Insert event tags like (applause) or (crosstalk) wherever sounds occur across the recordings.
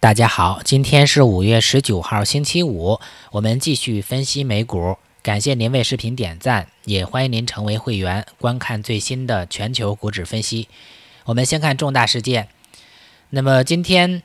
大家好，今天是五月十九号星期五，我们继续分析美股。感谢您为视频点赞，也欢迎您成为会员，观看最新的全球股指分析。我们先看重大事件。那么今天，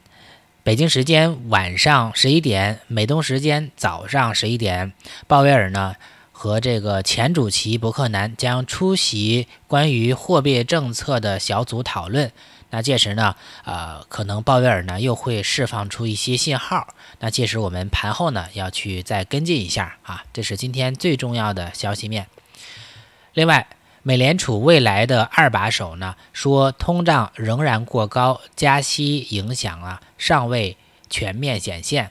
北京时间晚上十一点，美东时间早上十一点，鲍威尔呢和这个前主席伯克南将出席关于货币政策的小组讨论。那届时呢，呃，可能鲍威尔呢又会释放出一些信号。那届时我们盘后呢要去再跟进一下啊，这是今天最重要的消息面。另外，美联储未来的二把手呢说，通胀仍然过高，加息影响啊尚未全面显现。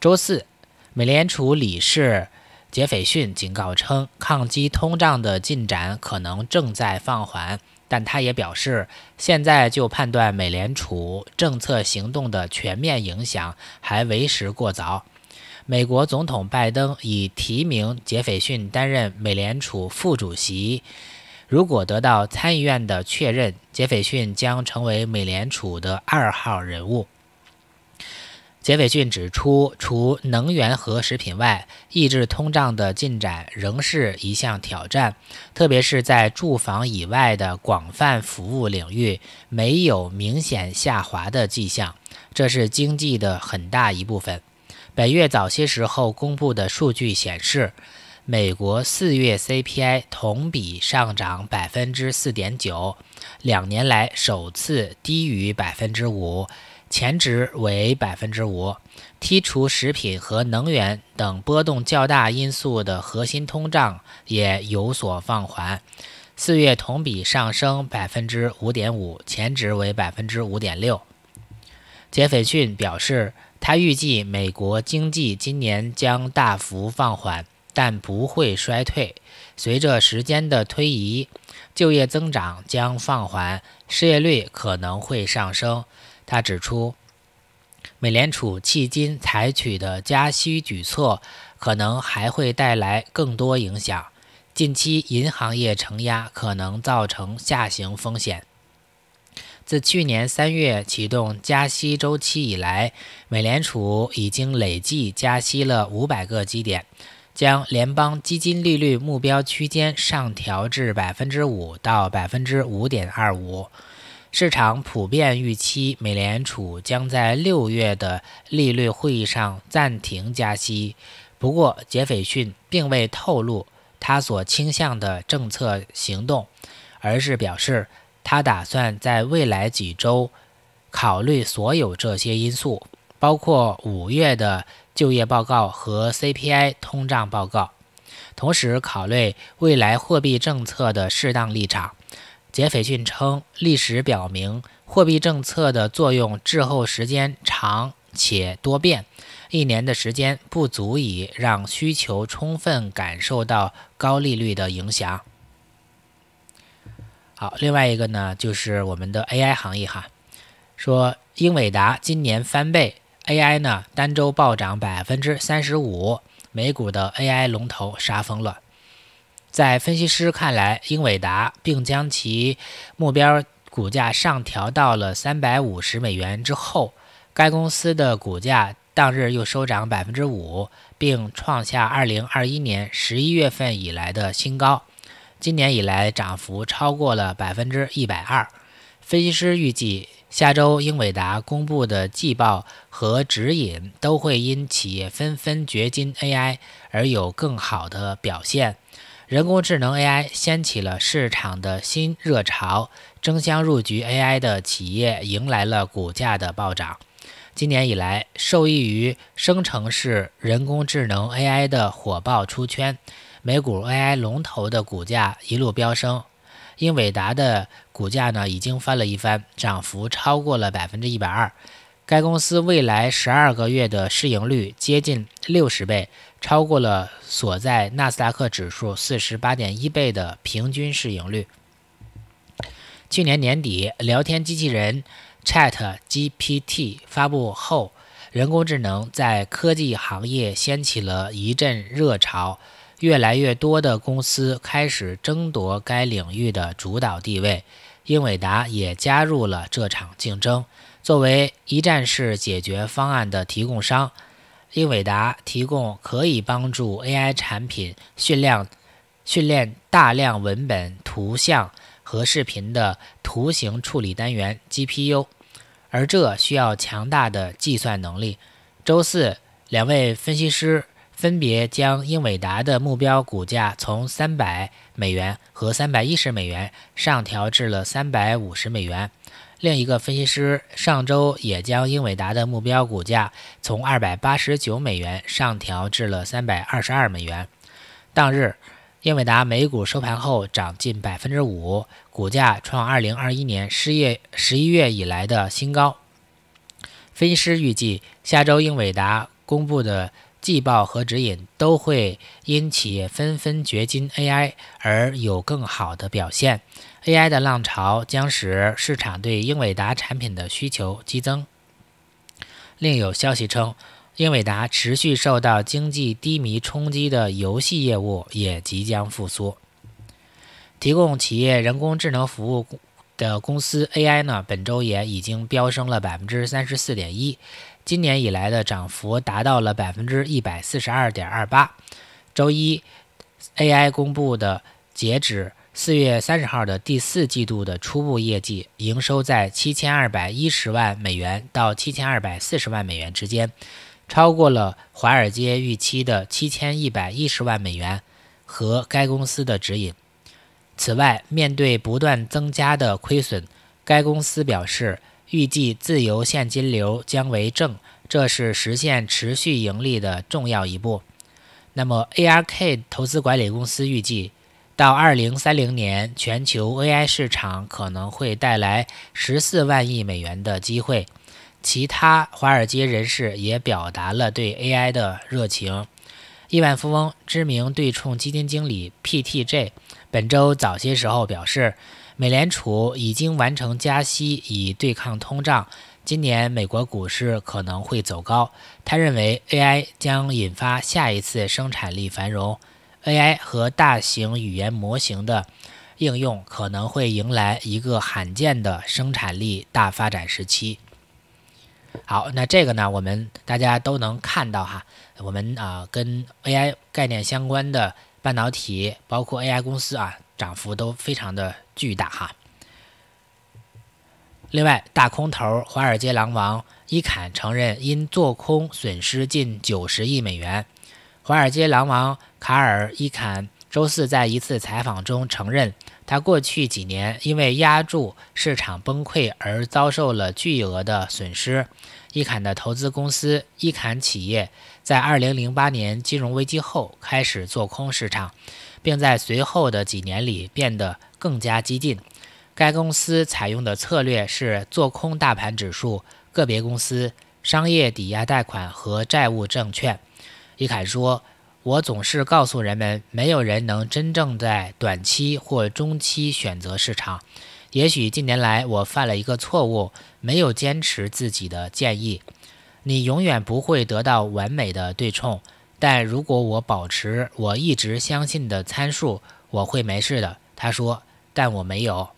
周四，美联储理事杰斐逊警告称，抗击通胀的进展可能正在放缓。但他也表示，现在就判断美联储政策行动的全面影响还为时过早。美国总统拜登已提名杰斐逊担任美联储副主席，如果得到参议院的确认，杰斐逊将成为美联储的二号人物。杰斐逊指出，除能源和食品外，抑制通胀的进展仍是一项挑战，特别是在住房以外的广泛服务领域没有明显下滑的迹象。这是经济的很大一部分。本月早些时候公布的数据显示，美国四月 CPI 同比上涨百分之四点九，两年来首次低于百分之五。前值为百分之五，剔除食品和能源等波动较大因素的核心通胀也有所放缓，四月同比上升百分之五点五，前值为百分之五点六。杰斐逊表示，他预计美国经济今年将大幅放缓，但不会衰退。随着时间的推移，就业增长将放缓，失业率可能会上升。他指出，美联储迄今采取的加息举措可能还会带来更多影响，近期银行业承压可能造成下行风险。自去年三月启动加息周期以来，美联储已经累计加息了五百个基点，将联邦基金利率目标区间上调至百分之五到百分之五点二五。市场普遍预期美联储将在六月的利率会议上暂停加息，不过杰斐逊并未透露他所倾向的政策行动，而是表示他打算在未来几周考虑所有这些因素，包括五月的就业报告和 CPI 通胀报告，同时考虑未来货币政策的适当立场。杰斐逊称，历史表明，货币政策的作用滞后时间长且多变，一年的时间不足以让需求充分感受到高利率的影响。好，另外一个呢，就是我们的 AI 行业哈，说英伟达今年翻倍，AI 呢单周暴涨百分之三十五，美股的 AI 龙头杀疯了。在分析师看来，英伟达并将其目标股价上调到了三百五十美元之后，该公司的股价当日又收涨百分之五，并创下二零二一年十一月份以来的新高。今年以来涨幅超过了百分之一百二。分析师预计，下周英伟达公布的季报和指引都会因企业纷纷掘金 AI 而有更好的表现。人工智能 AI 掀起了市场的新热潮，争相入局 AI 的企业迎来了股价的暴涨。今年以来，受益于生成式人工智能 AI 的火爆出圈，美股 AI 龙头的股价一路飙升。英伟达的股价呢已经翻了一番，涨幅超过了百分之一百二。该公司未来十二个月的市盈率接近六十倍。超过了所在纳斯达克指数四十八点一倍的平均市盈率。去年年底，聊天机器人 Chat GPT 发布后，人工智能在科技行业掀起了一阵热潮，越来越多的公司开始争夺该领域的主导地位。英伟达也加入了这场竞争，作为一站式解决方案的提供商。英伟达提供可以帮助 AI 产品训练、训练大量文本、图像和视频的图形处理单元 GPU，而这需要强大的计算能力。周四，两位分析师分别将英伟达的目标股价从300美元和310美元上调至了350美元。另一个分析师上周也将英伟达的目标股价从289美元上调至了322美元。当日，英伟达美股收盘后涨近百分之五，股价创2021年十一月以来的新高。分析师预计，下周英伟达公布的季报和指引都会因企业纷纷掘金 AI 而有更好的表现。AI 的浪潮将使市场对英伟达产品的需求激增。另有消息称，英伟达持续受到经济低迷冲击的游戏业务也即将复苏。提供企业人工智能服务的公司 AI 呢，本周也已经飙升了百分之三十四点一，今年以来的涨幅达到了百分之一百四十二点二八。周一，AI 公布的截止。四月三十号的第四季度的初步业绩，营收在七千二百一十万美元到七千二百四十万美元之间，超过了华尔街预期的七千一百一十万美元和该公司的指引。此外，面对不断增加的亏损，该公司表示预计自由现金流将为正，这是实现持续盈利的重要一步。那么，ARK 投资管理公司预计。到2030年，全球 AI 市场可能会带来14万亿美元的机会。其他华尔街人士也表达了对 AI 的热情。亿万富翁、知名对冲基金经理 PTJ 本周早些时候表示，美联储已经完成加息以对抗通胀，今年美国股市可能会走高。他认为 AI 将引发下一次生产力繁荣。AI 和大型语言模型的应用可能会迎来一个罕见的生产力大发展时期。好，那这个呢，我们大家都能看到哈，我们啊跟 AI 概念相关的半导体，包括 AI 公司啊，涨幅都非常的巨大哈。另外，大空头华尔街狼王伊坎承认因做空损失近九十亿美元。华尔街狼王卡尔·伊坎周四在一次采访中承认，他过去几年因为压住市场崩溃而遭受了巨额的损失。伊坎的投资公司伊坎企业在2008年金融危机后开始做空市场，并在随后的几年里变得更加激进。该公司采用的策略是做空大盘指数、个别公司、商业抵押贷款和债务证券。伊坎说：“我总是告诉人们，没有人能真正在短期或中期选择市场。也许近年来我犯了一个错误，没有坚持自己的建议。你永远不会得到完美的对冲，但如果我保持我一直相信的参数，我会没事的。”他说：“但我没有。”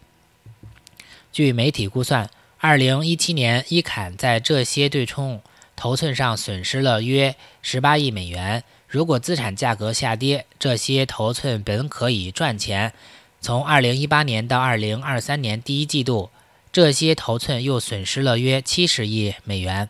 据媒体估算，2017年，伊坎在这些对冲。头寸上损失了约十八亿美元。如果资产价格下跌，这些头寸本可以赚钱。从二零一八年到二零二三年第一季度，这些头寸又损失了约七十亿美元。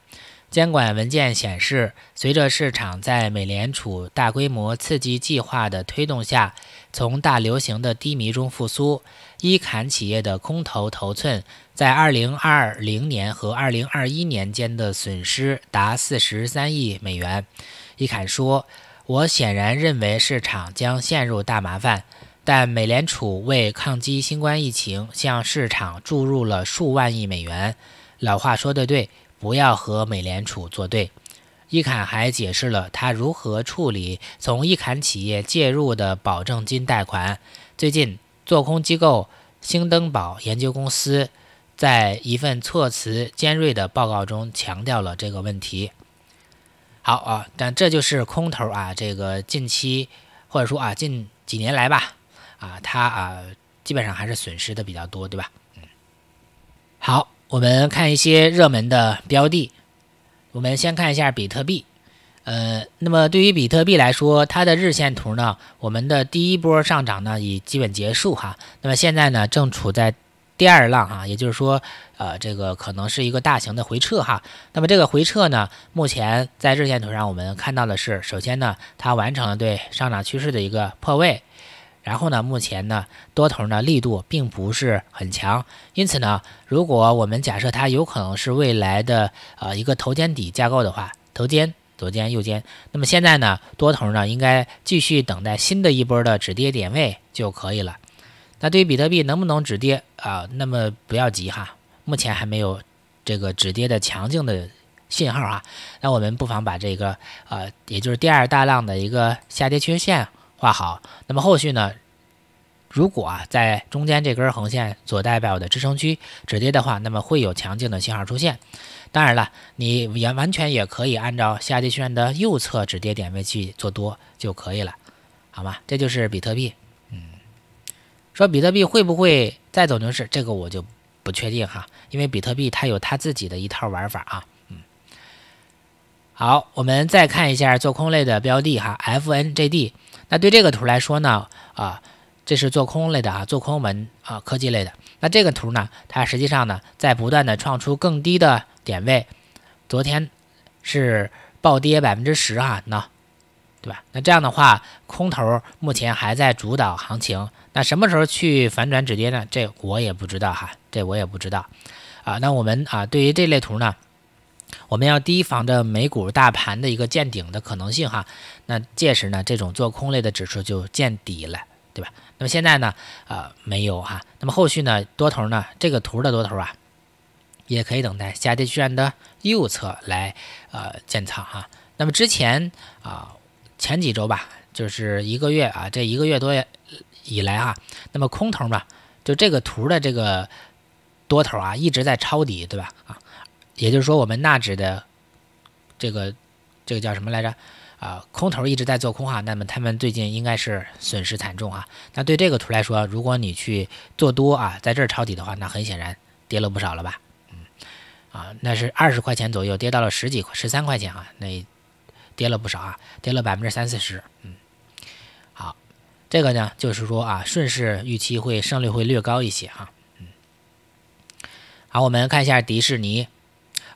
监管文件显示，随着市场在美联储大规模刺激计划的推动下，从大流行的低迷中复苏，伊坎企业的空头头寸。在2020年和2021年间的损失达43亿美元，伊坎说：“我显然认为市场将陷入大麻烦，但美联储为抗击新冠疫情向市场注入了数万亿美元。老话说得对，不要和美联储作对。”伊坎还解释了他如何处理从伊坎企业介入的保证金贷款。最近，做空机构兴登堡研究公司。在一份措辞尖锐的报告中强调了这个问题。好啊，但这就是空头啊！这个近期或者说啊近几年来吧，啊，它啊基本上还是损失的比较多，对吧？嗯。好，我们看一些热门的标的。我们先看一下比特币。呃，那么对于比特币来说，它的日线图呢，我们的第一波上涨呢已基本结束哈。那么现在呢，正处在。第二浪哈，也就是说，呃，这个可能是一个大型的回撤哈。那么这个回撤呢，目前在日线图上我们看到的是，首先呢，它完成了对上涨趋势的一个破位，然后呢，目前呢，多头呢力度并不是很强，因此呢，如果我们假设它有可能是未来的呃一个头肩底架构的话，头肩左肩右肩，那么现在呢，多头呢应该继续等待新的一波的止跌点位就可以了。那对于比特币能不能止跌啊？那么不要急哈，目前还没有这个止跌的强劲的信号啊。那我们不妨把这个呃，也就是第二大浪的一个下跌趋势线画好。那么后续呢，如果啊在中间这根横线所代表的支撑区止跌的话，那么会有强劲的信号出现。当然了，你也完全也可以按照下跌趋势线的右侧止跌点位去做多就可以了，好吗？这就是比特币。说比特币会不会再走牛市？这个我就不确定哈，因为比特币它有它自己的一套玩法啊。嗯，好，我们再看一下做空类的标的哈，FNJD。那对这个图来说呢，啊，这是做空类的啊，做空门啊，科技类的。那这个图呢，它实际上呢在不断的创出更低的点位，昨天是暴跌百分之十啊，那对吧？那这样的话，空头目前还在主导行情。那什么时候去反转止跌呢？这我也不知道哈，这我也不知道，啊，那我们啊，对于这类图呢，我们要提防着美股大盘的一个见顶的可能性哈。那届时呢，这种做空类的指数就见底了，对吧？那么现在呢，呃，没有哈。那么后续呢，多头呢，这个图的多头啊，也可以等待下跌趋势的右侧来呃建仓哈。那么之前啊，前几周吧，就是一个月啊，这一个月多月。以来啊，那么空头嘛，就这个图的这个多头啊，一直在抄底，对吧？啊，也就是说我们纳指的这个这个叫什么来着？啊，空头一直在做空啊，那么他们最近应该是损失惨重啊。那对这个图来说，如果你去做多啊，在这儿抄底的话，那很显然跌了不少了吧？嗯，啊，那是二十块钱左右跌到了十几块十三块钱啊，那跌了不少啊，跌了百分之三四十，嗯。这个呢，就是说啊，顺势预期会胜率会略高一些啊。嗯，好，我们看一下迪士尼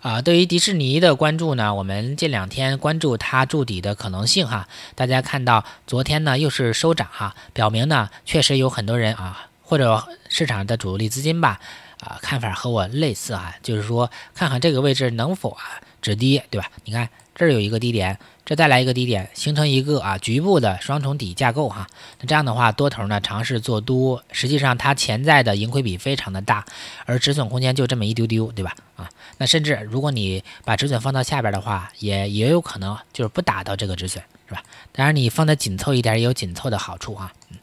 啊。对于迪士尼的关注呢，我们这两天关注它筑底的可能性哈。大家看到昨天呢又是收涨哈，表明呢确实有很多人啊，或者市场的主力资金吧啊，看法和我类似啊，就是说看看这个位置能否啊止跌，对吧？你看。这儿有一个低点，这再来一个低点，形成一个啊局部的双重底架构哈。那这样的话，多头呢尝试做多，实际上它潜在的盈亏比非常的大，而止损空间就这么一丢丢，对吧？啊，那甚至如果你把止损放到下边的话，也也有可能就是不打到这个止损，是吧？当然你放的紧凑一点也有紧凑的好处啊。嗯，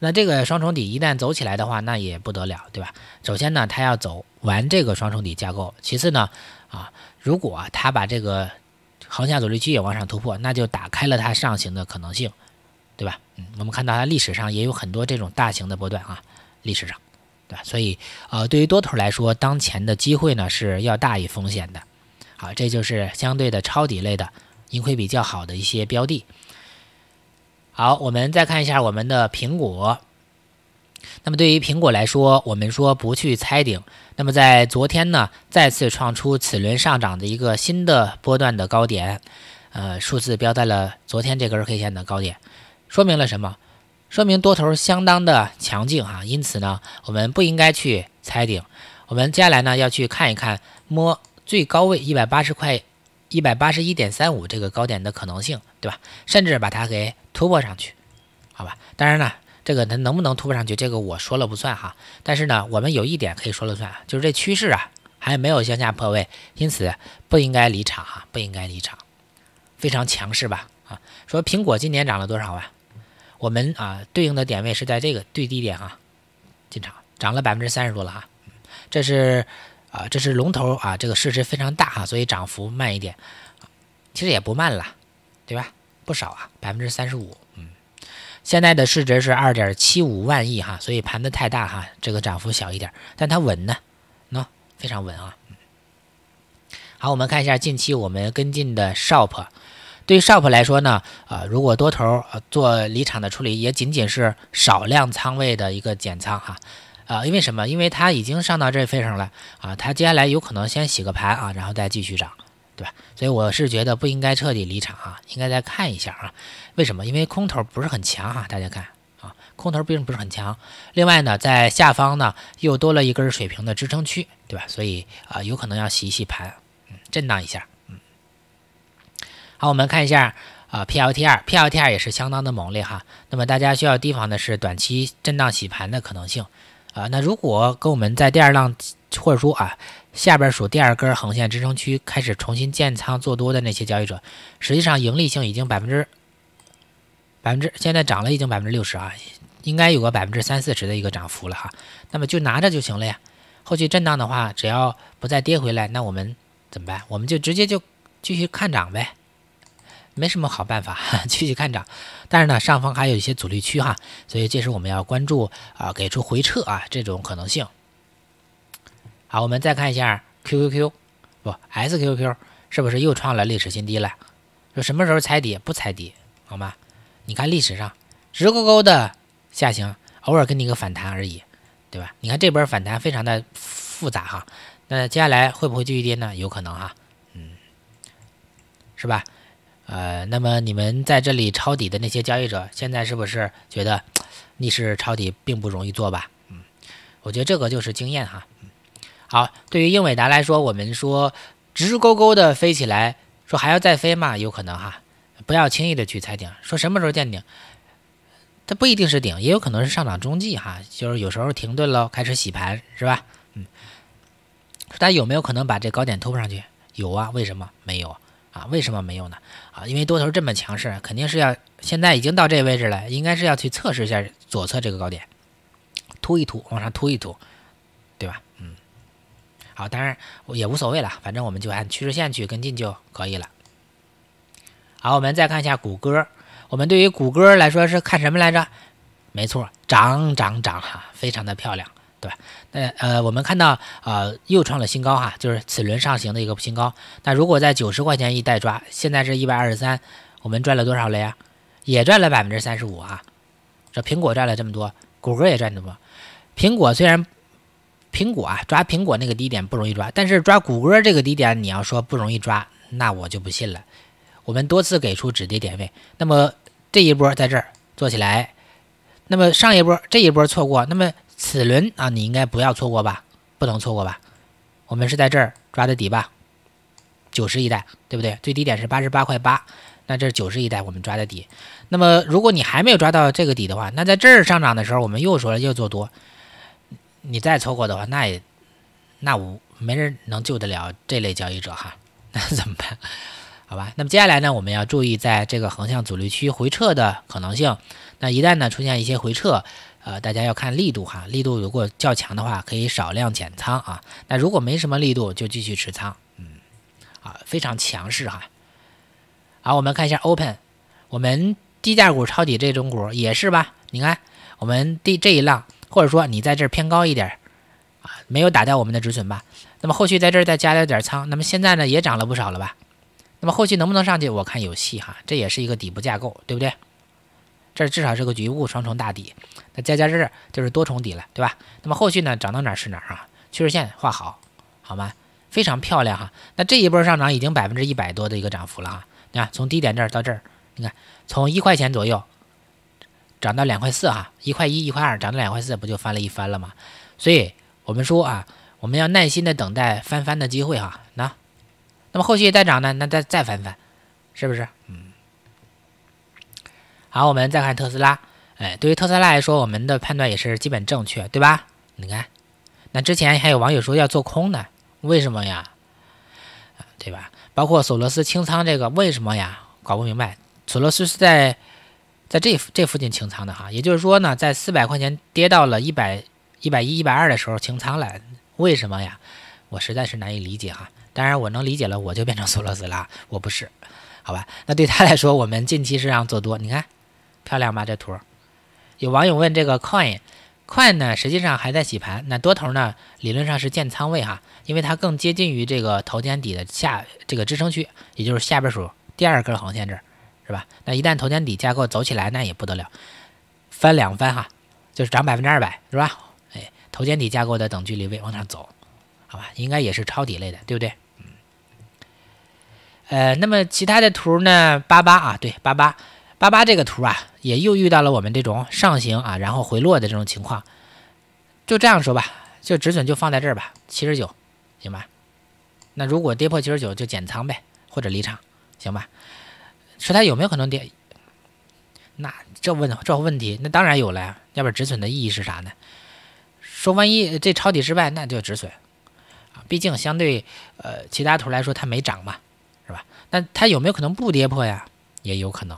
那这个双重底一旦走起来的话，那也不得了，对吧？首先呢，它要走完这个双重底架构，其次呢，啊，如果它把这个。横向阻力区也往上突破，那就打开了它上行的可能性，对吧？嗯，我们看到它历史上也有很多这种大型的波段啊，历史上，对吧？所以，呃，对于多头来说，当前的机会呢是要大于风险的。好，这就是相对的抄底类的盈亏比较好的一些标的。好，我们再看一下我们的苹果。那么对于苹果来说，我们说不去猜顶。那么在昨天呢，再次创出此轮上涨的一个新的波段的高点，呃，数字标在了昨天这根 K 线的高点，说明了什么？说明多头相当的强劲啊！因此呢，我们不应该去猜顶。我们接下来呢，要去看一看摸最高位一百八十块、一百八十一点三五这个高点的可能性，对吧？甚至把它给突破上去，好吧？当然呢。这个它能不能突破上去？这个我说了不算哈。但是呢，我们有一点可以说了算，就是这趋势啊还没有向下破位，因此不应该离场哈，不应该离场，非常强势吧？啊，说苹果今年涨了多少啊？我们啊对应的点位是在这个最低点啊，进场涨了百分之三十多了哈，这是啊这是龙头啊，这个市值非常大哈，所以涨幅慢一点，其实也不慢了，对吧？不少啊，百分之三十五。现在的市值是二点七五万亿哈，所以盘子太大哈，这个涨幅小一点，但它稳呢，那非常稳啊。好，我们看一下近期我们跟进的 Shop，对 Shop 来说呢，啊，如果多头做离场的处理，也仅仅是少量仓位的一个减仓哈，啊，因为什么？因为它已经上到这份上了啊，它接下来有可能先洗个盘啊，然后再继续涨。对吧？所以我是觉得不应该彻底离场啊，应该再看一下啊。为什么？因为空头不是很强哈，大家看啊，空头并不是很强。另外呢，在下方呢又多了一根水平的支撑区，对吧？所以啊，有可能要洗洗盘，震荡一下。嗯，好，我们看一下啊，PLT 二，PLT 二也是相当的猛烈哈。那么大家需要提防的是短期震荡洗盘的可能性啊。那如果跟我们在第二浪，或者说啊。下边儿第二根横线支撑区开始重新建仓做多的那些交易者，实际上盈利性已经百分之百分之现在涨了已经百分之六十啊，应该有个百分之三四十的一个涨幅了哈。那么就拿着就行了呀。后续震荡的话，只要不再跌回来，那我们怎么办？我们就直接就继续看涨呗，没什么好办法，(laughs) 继续看涨。但是呢，上方还有一些阻力区哈，所以这时我们要关注啊，给出回撤啊这种可能性。好，我们再看一下 QQQ，不 SQQ 是不是又创了历史新低了？就什么时候踩底不踩底，好吗？你看历史上直勾勾的下行，偶尔给你一个反弹而已，对吧？你看这波反弹非常的复杂哈，那接下来会不会继续跌呢？有可能哈，嗯，是吧？呃，那么你们在这里抄底的那些交易者，现在是不是觉得 (tsk) 逆势抄底并不容易做吧？嗯，我觉得这个就是经验哈。好，对于英伟达来说，我们说直勾勾的飞起来，说还要再飞嘛，有可能哈，不要轻易的去猜顶，说什么时候见顶，它不一定是顶，也有可能是上涨中继哈，就是有时候停顿了，开始洗盘是吧？嗯，说它有没有可能把这高点突上去？有啊，为什么没有啊？为什么没有呢？啊，因为多头这么强势，肯定是要现在已经到这位置了，应该是要去测试一下左侧这个高点，突一突往上突一突。好，当然也无所谓了，反正我们就按趋势线去跟进就可以了。好，我们再看一下谷歌，我们对于谷歌来说是看什么来着？没错，涨涨涨哈，非常的漂亮，对吧？那呃，我们看到呃又创了新高哈，就是此轮上行的一个新高。那如果在九十块钱一带抓，现在是一百二十三，我们赚了多少了呀？也赚了百分之三十五啊。这苹果赚了这么多，谷歌也赚这么多。苹果虽然。苹果啊，抓苹果那个低点不容易抓，但是抓谷歌这个低点，你要说不容易抓，那我就不信了。我们多次给出止跌点位，那么这一波在这儿做起来，那么上一波这一波错过，那么此轮啊，你应该不要错过吧？不能错过吧？我们是在这儿抓的底吧？九十一代，对不对？最低点是八十八块八，那这九十一代我们抓的底。那么如果你还没有抓到这个底的话，那在这儿上涨的时候，我们又说了又做多。你再错过的话，那也那无没人能救得了这类交易者哈，(laughs) 那怎么办？好吧，那么接下来呢，我们要注意在这个横向阻力区回撤的可能性。那一旦呢出现一些回撤，呃，大家要看力度哈，力度如果较强的话，可以少量减仓啊。那如果没什么力度，就继续持仓。嗯，啊，非常强势哈。好，我们看一下 open，我们低价股抄底这种股也是吧？你看我们第这一浪。或者说你在这儿偏高一点儿啊，没有打掉我们的止损吧？那么后续在这儿再加了点仓，那么现在呢也涨了不少了吧？那么后续能不能上去？我看有戏哈，这也是一个底部架构，对不对？这至少是个局部双重大底，那加加这儿就是多重底了，对吧？那么后续呢涨到哪儿是哪儿啊？趋势线画好好吗？非常漂亮哈！那这一波上涨已经百分之一百多的一个涨幅了哈，你看从低点这儿到这儿，你看从一块钱左右。涨到两块四哈，一块一一块二涨到两块四，不就翻了一番了吗？所以我们说啊，我们要耐心的等待翻番的机会哈。那，那么后续再涨呢？那再再翻翻，是不是？嗯。好，我们再看特斯拉。哎，对于特斯拉来说，我们的判断也是基本正确，对吧？你看，那之前还有网友说要做空呢，为什么呀？对吧？包括索罗斯清仓这个，为什么呀？搞不明白。索罗斯是在。在这这附近清仓的哈，也就是说呢，在四百块钱跌到了一百一百一一百二的时候清仓了，为什么呀？我实在是难以理解哈。当然我能理解了，我就变成索罗斯了，我不是，好吧？那对他来说，我们近期是让做多，你看漂亮吧？这图。有网友问这个 coin，coin 呢，实际上还在洗盘，那多头呢，理论上是建仓位哈，因为它更接近于这个头肩底的下这个支撑区，也就是下边数第二根横线这儿。是吧？那一旦头肩底架构走起来，那也不得了，翻两番哈，就是涨百分之二百，是吧？哎，头肩底架构的等距离位往上走，好吧？应该也是抄底类的，对不对？嗯。呃，那么其他的图呢？八八啊，对，八八八八这个图啊，也又遇到了我们这种上行啊，然后回落的这种情况，就这样说吧，就止损就放在这儿吧，七十九，行吧？那如果跌破七十九就减仓呗，或者离场，行吧？说它有没有可能跌？那这问这问题，那当然有了呀。要不然止损的意义是啥呢？说万一这抄底失败，那就止损啊。毕竟相对呃其他图来说，它没涨嘛，是吧？那它有没有可能不跌破呀？也有可能。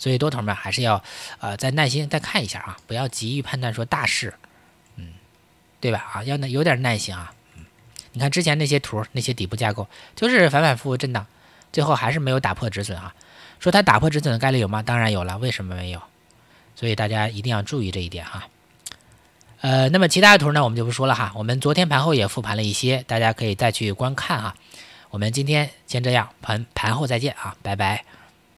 所以多头们还是要呃再耐心再看一下啊，不要急于判断说大势，嗯，对吧？啊，要那有点耐心啊。你看之前那些图，那些底部架构，就是反反复复震荡，最后还是没有打破止损啊。说它打破止损的概率有吗？当然有了，为什么没有？所以大家一定要注意这一点哈。呃，那么其他的图呢，我们就不说了哈。我们昨天盘后也复盘了一些，大家可以再去观看哈。我们今天先这样，盘盘后再见啊，拜拜。